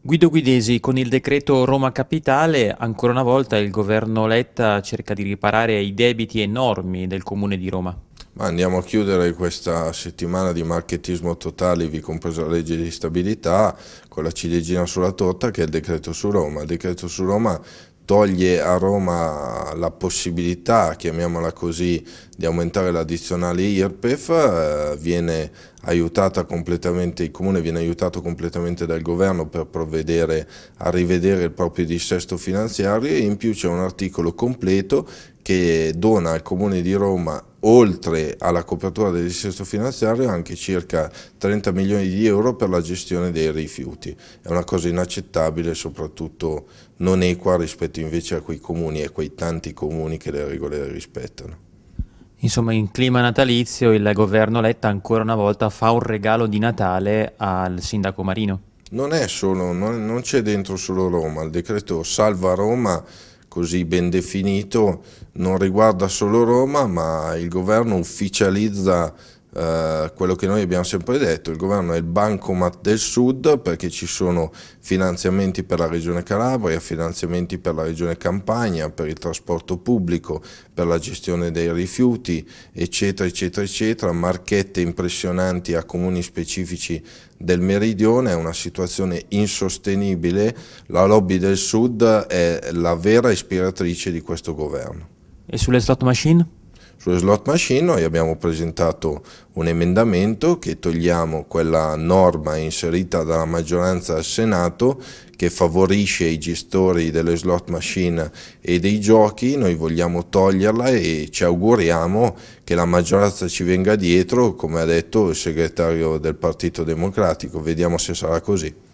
Guido Guidesi, con il decreto Roma Capitale, ancora una volta il governo Letta cerca di riparare i debiti enormi del comune di Roma. Ma andiamo a chiudere questa settimana di marchetismo totale, vi compresa la legge di stabilità, con la ciliegina sulla torta che è il decreto su Roma. Il decreto su Roma toglie a Roma la possibilità, chiamiamola così, di aumentare l'addizionale IRPEF, eh, viene aiutata completamente, il Comune viene aiutato completamente dal Governo per provvedere a rivedere il proprio dissesto finanziario e in più c'è un articolo completo che dona al Comune di Roma oltre alla copertura del dissesto finanziario anche circa 30 milioni di euro per la gestione dei rifiuti. È una cosa inaccettabile soprattutto non equa rispetto invece a quei comuni e a quei tanti comuni che le regole rispettano. Insomma, in clima natalizio il governo Letta ancora una volta fa un regalo di Natale al sindaco Marino. Non, è non, non c'è dentro solo Roma, il decreto Salva Roma così ben definito non riguarda solo Roma, ma il governo ufficializza eh, quello che noi abbiamo sempre detto, il governo è il bancomat del sud perché ci sono finanziamenti per la regione Calabria, finanziamenti per la regione Campania, per il trasporto pubblico, per la gestione dei rifiuti, eccetera, eccetera, eccetera, marchette impressionanti a comuni specifici del meridione, è una situazione insostenibile, la lobby del sud è la vera ispiratrice di questo governo. E sulle slot machine? Sulle slot machine noi abbiamo presentato un emendamento che togliamo quella norma inserita dalla maggioranza al Senato che favorisce i gestori delle slot machine e dei giochi, noi vogliamo toglierla e ci auguriamo che la maggioranza ci venga dietro, come ha detto il segretario del Partito Democratico, vediamo se sarà così.